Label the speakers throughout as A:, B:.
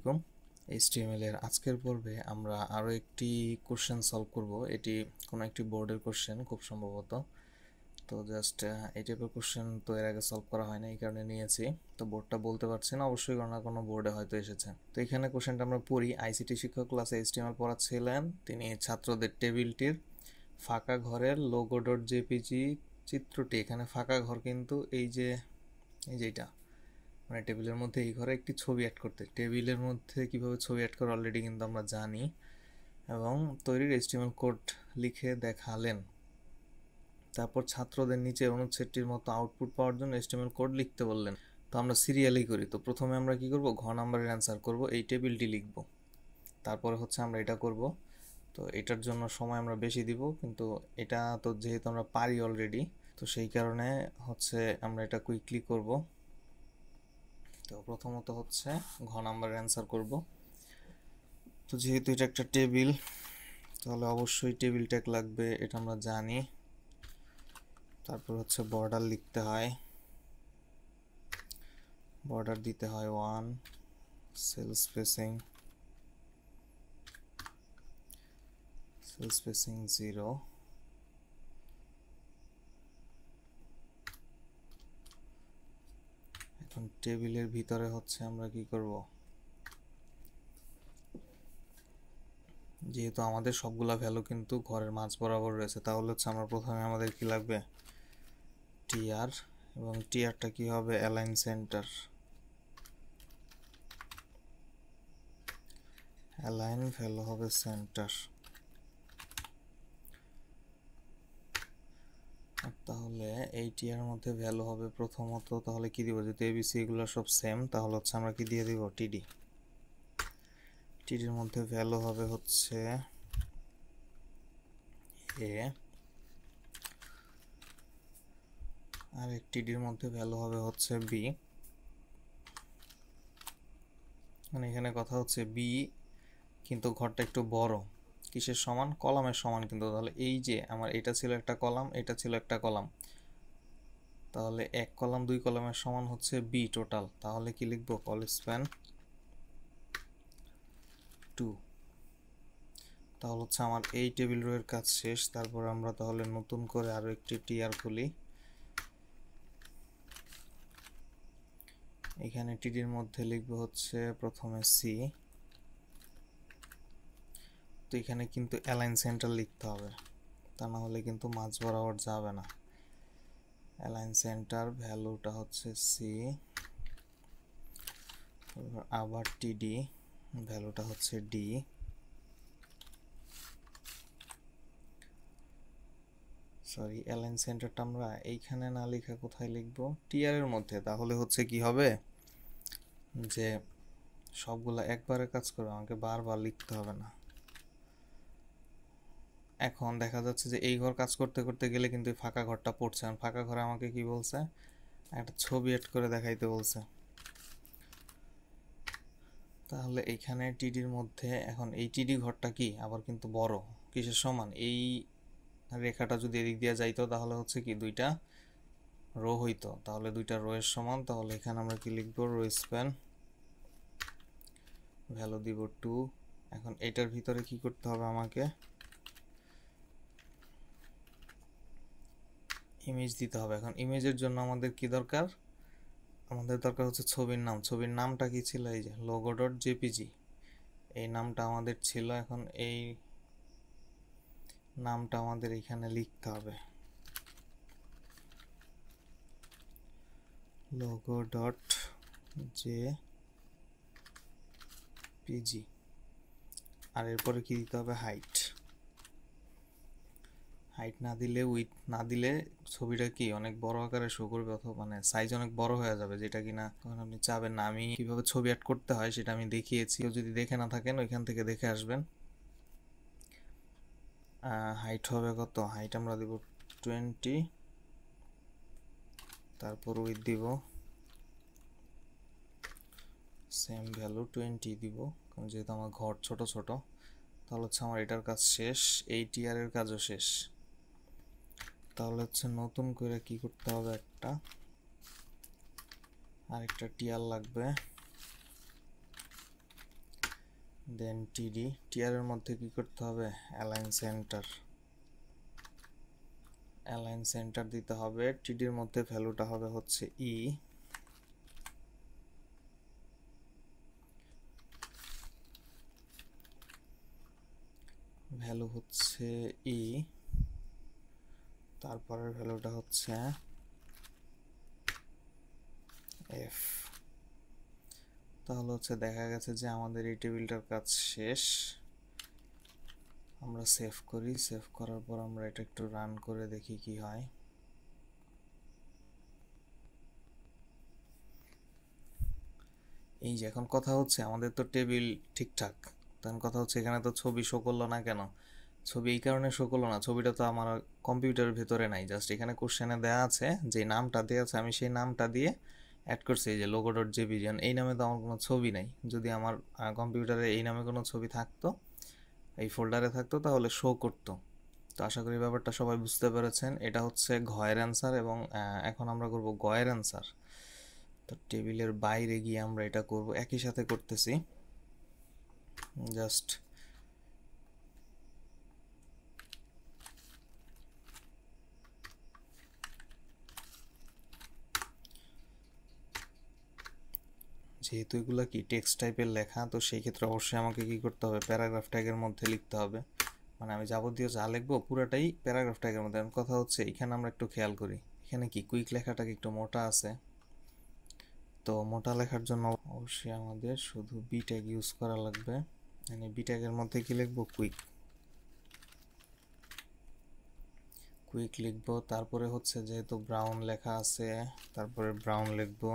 A: আলাইকুম এইচটিএমএল এর আজকের পর্বে আমরা আরও একটি কোশ্চেন সলভ করব এটি কোনো একটি বোর্ডের কোশ্চেন খুব সম্ভবত তো জাস্ট এই টাইপের কোশ্চেন তো এর আগে সলভ করা হয় না এই কারণে নিয়েছি তো বোর্ডটা বলতে পারছি না অবশ্যই কোনো না কোনো বোর্ডে হয়তো এসেছে তো এখানে কোশ্চেনটা আমরা পড়ি আইসিটি শিক্ষক ক্লাসে এইচটিএমএল পড়াচ্ছিলেন তিনি ছাত্রদের টেবিলটির ফাঁকা ঘরের লোগো ডট জেপিজি চিত্রটি এখানে ফাঁকা ঘর কিন্তু এই যে এই যেটা মানে টেবিলের মধ্যে এই ঘরে একটি ছবি অ্যাড করতে টেবিলের মধ্যে কিভাবে ছবি অ্যাড করা অলরেডি কিন্তু আমরা জানি এবং তৈরির এস্টিমেল কোড লিখে দেখালেন তারপর ছাত্রদের নিচে অনুচ্ছেদটির মতো আউটপুট পাওয়ার জন্য এস্টিমেল কোড লিখতে বললেন তো আমরা সিরিয়ালি করি তো প্রথমে আমরা কি করব ঘ নাম্বারের অ্যান্সার করব এই টেবিলটি লিখব তারপরে হচ্ছে আমরা এটা করব তো এটার জন্য সময় আমরা বেশি দিব কিন্তু এটা তো যেহেতু আমরা পারি অলরেডি তো সেই কারণে হচ্ছে আমরা এটা কুইকলি করব তো প্রথমত হচ্ছে ঘ নাম্বারের অ্যান্সার করব তো যেহেতু এটা একটা টেবিল তাহলে অবশ্যই টেবিল ট্যাগ লাগবে এটা আমরা জানি তারপর হচ্ছে বর্ডার লিখতে হয় বর্ডার দিতে হয় one cell spacing cell spacing zero এখন টেবিলের ভিতরে হচ্ছে আমরা কি করব যেহেতু আমাদের সবগুলা ভ্যালু কিন্তু ঘরের মাঝ বরাবর রয়েছে তাহলে হচ্ছে আমরা প্রথমে আমাদের কি লাগবে টিআর এবং টিআরটা কি হবে অ্যালাইন সেন্টার অ্যালাইন ভ্যালু হবে সেন্টার টিয়ার মধ্যে ভ্যালু হবে প্রথমত তাহলে কি দিব যদি এবিসি এগুলো সব সেম তাহলে হচ্ছে আমরা কি দিয়ে দিব টিডি টিডির মধ্যে ভ্যালু হবে হচ্ছে এ আর টিডির মধ্যে ভ্যালু হবে হচ্ছে বি মানে এখানে কথা হচ্ছে বি কিন্তু ঘরটা একটু বড় কিসের সমান কলামের সমান কিন্তু তাহলে এই যে আমার এটা ছিল একটা কলাম এটা ছিল একটা কলাম তাহলে এক কলাম দুই কলামের সমান হচ্ছে বি টোটাল তাহলে কি লিখবো কলেজ স্প্যান টু তাহলে হচ্ছে আমার এই টেবিল রোয়ের কাজ শেষ তারপর আমরা তাহলে নতুন করে আরও একটি টিআর খুলি এখানে টিডির মধ্যে লিখবো হচ্ছে প্রথমে সি তো এখানে কিন্তু অ্যালাইন সেন্টার লিখতে হবে তা না হলে কিন্তু মাছ বরাবর যাবে না অ্যালাইন সেন্টার ভ্যালুটা হচ্ছে সি আবার টিডি ভ্যালুটা হচ্ছে ডি সরি অ্যালাইন সেন্টারটা আমরা এইখানে না লেখা কোথায় লিখব টিআর এর মধ্যে তাহলে হচ্ছে কি হবে যে সবগুলো একবারে কাজ করে আমাকে বারবার লিখতে হবে না এখন দেখা যাচ্ছে যে এই ঘর কাজ করতে করতে গেলে কিন্তু ফাঁকা ঘরটা পড়ছে আর ফাঁকা ঘরে আমাকে কি বলছে একটা ছবি এড করে দেখাইতে বলছে তাহলে এইখানে টিডির মধ্যে এখন এই টিডি ঘরটা কি আবার কিন্তু বড় কিসের সমান এই রেখাটা যদি এদিক দিয়ে যাইতো তাহলে হচ্ছে কি দুইটা রো হইতো তাহলে দুইটা রো এর সমান তাহলে এখানে আমরা কি লিখবো রো স্প্যান ভ্যালু দিব টু এখন এটার ভিতরে কি করতে হবে আমাকে ইমেজ দিতে হবে এখন ইমেজের জন্য আমাদের কি দরকার আমাদের দরকার হচ্ছে ছবির নাম ছবির নামটা কি ছিল এই যে লোগো ডট জেপিজি এই নামটা আমাদের ছিল এখন এই নামটা আমাদের এখানে লিখতে হবে লোগো ডট জে পিজি আর এরপরে কি দিতে হবে হাইট হাইট না দিলে উইথ না দিলে ছবিটা কি অনেক বড় আকারে শো করবে অথবা মানে সাইজ অনেক বড় হয়ে যাবে যেটা কিনা তখন আপনি চাবেন না আমি কিভাবে ছবি অ্যাড করতে হয় সেটা আমি দেখিয়েছি কেউ যদি দেখে না থাকেন ওইখান থেকে দেখে আসবেন হাইট হবে কত হাইট আমরা দেব টোয়েন্টি তারপর উইথ দিব সেম ভ্যালু টোয়েন্টি দিব কারণ যেহেতু আমার ঘর ছোট ছোট তাহলে হচ্ছে আমার এটার কাজ শেষ এই টিয়ারের কাজও শেষ তাহলে হচ্ছে নতুন করে কি করতে হবে একটা আরেকটা টিয়ার লাগবে দেন টিডি টিয়ারের মধ্যে কি করতে হবে অ্যালাইন সেন্টার অ্যালাইন সেন্টার দিতে হবে টিডির মধ্যে ভ্যালুটা হবে হচ্ছে ই e। ভ্যালু হচ্ছে ই e। তারপরের ভ্যালুটা হচ্ছে এফ তাহলে হচ্ছে দেখা গেছে যে আমাদের এই টেবিলটার কাজ শেষ আমরা সেভ করি সেভ করার পর আমরা এটা একটু রান করে দেখি কি হয় এই যে এখন কথা হচ্ছে আমাদের তো টেবিল ঠিকঠাক তখন কথা হচ্ছে এখানে তো ছবি শো করলো না কেন ছবি এই কারণে শো করলো না ছবিটা তো আমার কম্পিউটারের ভেতরে নাই জাস্ট এখানে কোশ্চেনে দেওয়া আছে যে নামটা দেওয়া আছে আমি সেই নামটা দিয়ে অ্যাড করছি এই যে লোগো ডট ভিজন এই নামে তো আমার কোনো ছবি নাই যদি আমার কম্পিউটারে এই নামে কোনো ছবি থাকতো এই ফোল্ডারে থাকতো তাহলে শো করতো তো আশা করি ব্যাপারটা সবাই বুঝতে পেরেছেন এটা হচ্ছে ঘয়ের অ্যান্সার এবং এখন আমরা করব গয়ের অ্যান্সার তো টেবিলের বাইরে গিয়ে আমরা এটা করব একই সাথে করতেছি জাস্ট যেহেতু এগুলো কি টেক্সট টাইপের লেখা তো সেই ক্ষেত্রে অবশ্যই আমাকে কি করতে হবে প্যারাগ্রাফ ট্যাগের মধ্যে লিখতে হবে মানে আমি যাবতীয় যা লিখবো পুরোটাই প্যারাগ্রাফ ট্যাগের মধ্যে কথা হচ্ছে এখানে আমরা একটু খেয়াল করি এখানে কি কুইক লেখাটা কি একটু মোটা আছে তো মোটা লেখার জন্য অবশ্যই আমাদের শুধু বি ট্যাগ ইউজ করা লাগবে মানে বি ট্যাগের মধ্যে কি লিখবো কুইক কুইক লিখবো তারপরে হচ্ছে যেহেতু ব্রাউন লেখা আছে তারপরে ব্রাউন লিখবো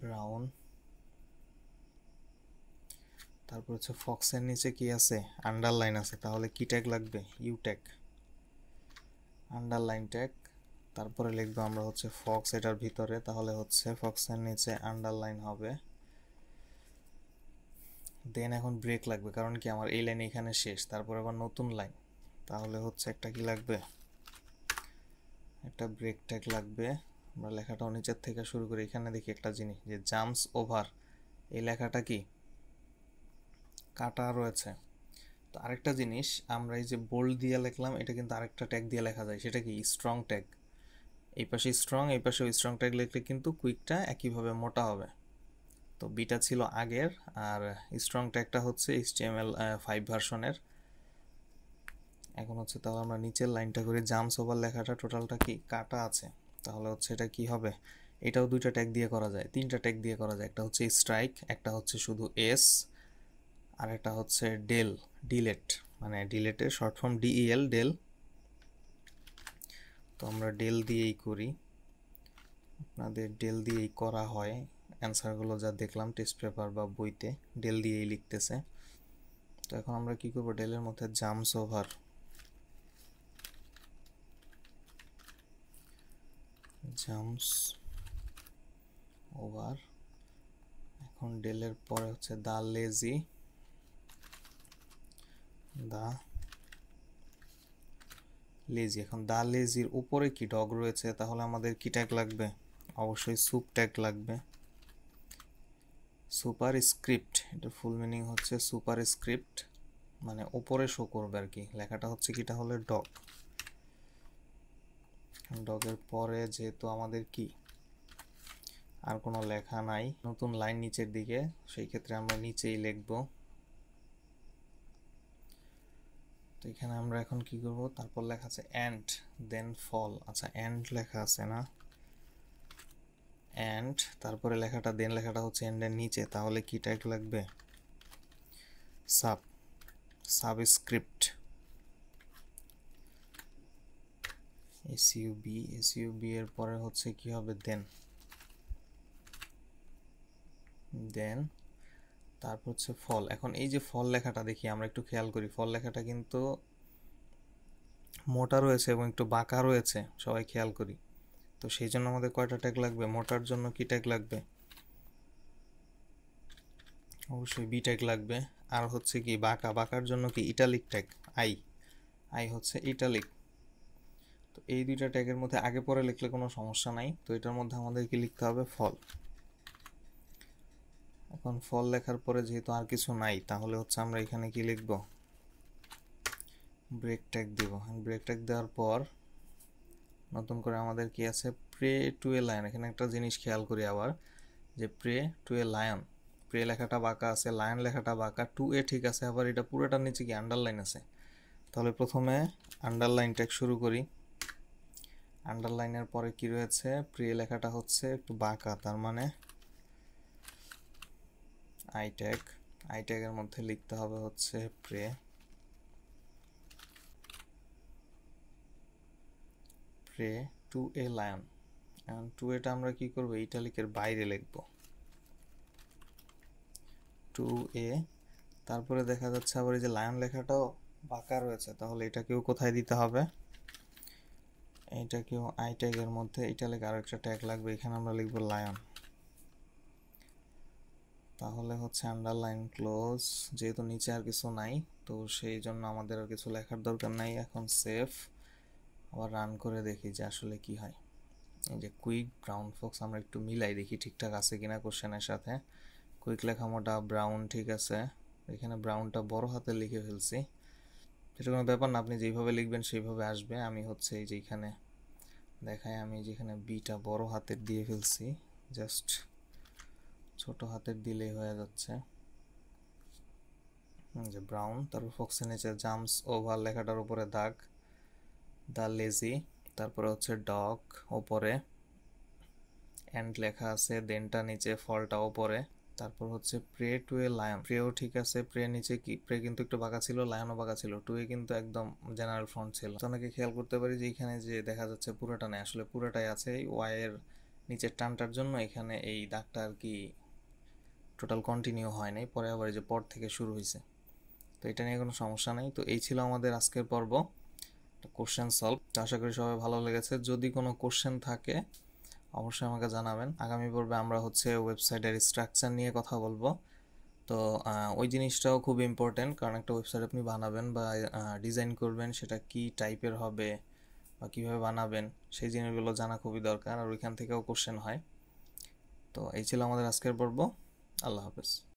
A: ব্রাউন তারপর হচ্ছে ফক্সের নিচে কি আছে আন্ডারলাইন আছে তাহলে কি ট্যাগ লাগবে ইউ ট্যাগ আন্ডারলাইন ট্যাগ তারপরে লিখবো আমরা হচ্ছে ফক্স এটার ভিতরে তাহলে হচ্ছে ফক্সের নিচে আন্ডারলাইন হবে দেন এখন ব্রেক লাগবে কারণ কি আমার এই লাইন এখানে শেষ তারপর আবার নতুন লাইন তাহলে হচ্ছে একটা কি লাগবে একটা ব্রেক ট্যাগ লাগবে আমরা লেখাটা নিচের থেকে শুরু করি এখানে দেখি একটা জিনিস যে জাম্পস ওভার এই লেখাটা কি কাটা রয়েছে তো আরেকটা জিনিস আমরা এই যে বোল্ড দিয়ে লিখলাম এটা কিন্তু আরেকটা ট্যাগ দিয়ে লেখা যায় সেটা কি স্ট্রং ট্যাগ এই পাশে স্ট্রং এই পাশে স্ট্রং ট্যাগ লিখলে কিন্তু কুইকটা একইভাবে মোটা হবে তো বিটা ছিল আগের আর স্ট্রং ট্যাগটা হচ্ছে এইচটিএমএল ফাইভ ভার্সনের এখন হচ্ছে তাহলে আমরা নিচের লাইনটা করে জাম্পস ওভার লেখাটা টোটালটা কি কাটা আছে তাহলে হচ্ছে এটা কি হবে এটাও দুইটা ট্যাগ দিয়ে করা যায় তিনটা ট্যাগ দিয়ে করা যায় একটা হচ্ছে স্ট্রাইক একটা হচ্ছে শুধু এস আর একটা হচ্ছে ডেল ডিলেট মানে ডিলেটের শর্ট ফর্ম ডিইএল ডেল তো আমরা ডেল দিয়েই করি আপনাদের ডেল দিয়েই করা হয় অ্যান্সারগুলো যা দেখলাম টেস্ট পেপার বা বইতে ডেল দিয়েই লিখতেছে তো এখন আমরা কি করবো ডেলের মধ্যে জাম্পস ওভার জাম্পস ওভার এখন ডেলের পরে হচ্ছে দা লেজি দা লেজি এখন দা লেজির উপরে কি ডগ রয়েছে তাহলে আমাদের কি ট্যাগ লাগবে অবশ্যই সুপ ট্যাগ লাগবে সুপার স্ক্রিপ্ট এটা ফুল মিনিং হচ্ছে সুপার স্ক্রিপ্ট মানে ওপরে শো করবে আর কি লেখাটা হচ্ছে কি তাহলে ডগ ডগের পরে যেহেতু আমাদের কি আর কোনো লেখা নাই নতুন লাইন নিচের দিকে সেই ক্ষেত্রে আমরা নিচেই লিখব তো এখানে আমরা এখন কি করব তারপর লেখা আছে অ্যান্ড দেন ফল আচ্ছা অ্যান্ড লেখা আছে না অ্যান্ড তারপরে লেখাটা দেন লেখাটা হচ্ছে অ্যান্ডের নিচে তাহলে কি টাইট লাগবে সাব সাবস্ক্রিপ্ট এসইউবি এসইউবি এর পরে হচ্ছে কি হবে দেন দেন তারপর হচ্ছে ফল এখন এই যে ফল লেখাটা দেখি আমরা একটু খেয়াল করি ফল লেখাটা কিন্তু মোটা রয়েছে এবং একটু বাঁকা রয়েছে সবাই খেয়াল করি তো সেই জন্য আমাদের কয়টা ট্যাগ লাগবে মোটার জন্য কি ট্যাগ লাগবে অবশ্যই বি ট্যাগ লাগবে আর হচ্ছে কি বাঁকা বাঁকার জন্য কি ইটালিক ট্যাগ আই আই হচ্ছে ইটালিক তো এই দুইটা ট্যাগের মধ্যে আগে পরে লিখলে কোনো সমস্যা নাই তো এটার মধ্যে আমাদেরকে লিখতে হবে ফল এখন ফল লেখার পরে যেহেতু আর কিছু নাই তাহলে হচ্ছে আমরা এখানে কি লিখব ব্রেক ট্যাগ দিব ব্রেক ট্যাগ দেওয়ার পর নতুন করে আমাদের কি আছে প্রে টু এ লায়ন এখানে একটা জিনিস খেয়াল করি আবার যে prey to a lion prey লেখাটা বাঁকা আছে লায়ন লেখাটা বাঁকা টু এ ঠিক আছে আবার এটা পুরোটার নিচে কি আন্ডারলাইন আছে তাহলে প্রথমে আন্ডারলাইন ট্যাগ শুরু করি আন্ডারলাইনের পরে কি রয়েছে প্রিয় লেখাটা হচ্ছে একটু বাঁকা তার মানে আইটেক আইট্যাগের মধ্যে লিখতে হবে হচ্ছে prey prey to a lion to এটা আমরা কি করব ইটালিকের বাইরে লিখব টু এ তারপরে দেখা যাচ্ছে আবার এই যে লায়ন লেখাটাও বাঁকা রয়েছে তাহলে এটাকেও কোথায় দিতে হবে এইটাকেও আই ট্যাগের মধ্যে এটা লেখা আর একটা ট্যাগ লাগবে এখানে আমরা লিখব লায়ন তাহলে হচ্ছে আন্ডারলাইন ক্লোজ যেহেতু নিচে আর কিছু নাই তো সেই জন্য আমাদের আর কিছু লেখার দরকার নাই এখন সেফ আবার রান করে দেখি যে আসলে কি হয় এই যে কুইক ব্রাউন ফক্স আমরা একটু মিলাই দেখি ঠিকঠাক আছে কিনা কোশ্চেনের সাথে কুইক লেখা মোটা ব্রাউন ঠিক আছে এখানে ব্রাউনটা বড় হাতে লিখে ফেলছি সেটা কোনো ব্যাপার না আপনি যেইভাবে লিখবেন সেইভাবে আসবে আমি হচ্ছে এই যেখানে দেখায় আমি যেখানে বিটা বড় হাতের দিয়ে ফেলছি জাস্ট ছোট হাতের দিলেই হয়ে যাচ্ছে যে ব্রাউন তারপর ফক্সে নিচে জাম্পস ওভার লেখাটার উপরে দাগ দ্য লেজি তারপরে হচ্ছে ডক ওপরে অ্যান্ড লেখা আছে দেনটা নিচে ফলটা ওপরে তারপর হচ্ছে প্রে টু এ লায়ন প্রেও ঠিক আছে প্রে নিচে কি প্রে কিন্তু একটু বাঁকা ছিল লায়নও বাঁকা ছিল টু এ কিন্তু একদম জেনারেল ফ্রন্ট ছিল অনেকে খেয়াল করতে পারি যে এখানে যে দেখা যাচ্ছে পুরোটা নেই আসলে পুরোটাই আছে এই ওয়াইয়ের নিচের টানটার জন্য এখানে এই দাগটা আর কি টোটাল কন্টিনিউ হয় নাই পরে আবার যে পর থেকে শুরু হয়েছে তো এটা নিয়ে কোনো সমস্যা নেই তো এই ছিল আমাদের আজকের পর্ব কোশ্চেন সলভ আশা করি সবাই ভালো লেগেছে যদি কোনো কোশ্চেন থাকে অবশ্যই আমাকে জানাবেন আগামী পর্বে আমরা হচ্ছে ওয়েবসাইটের স্ট্রাকচার নিয়ে কথা বলবো তো ওই জিনিসটাও খুব ইম্পর্টেন্ট কারণ একটা ওয়েবসাইট আপনি বানাবেন বা ডিজাইন করবেন সেটা কি টাইপের হবে বা কীভাবে বানাবেন সেই জিনিসগুলো জানা খুবই দরকার আর ওইখান থেকেও কোশ্চেন হয় তো এই ছিল আমাদের আজকের পর্ব আল্লাহ হাফেজ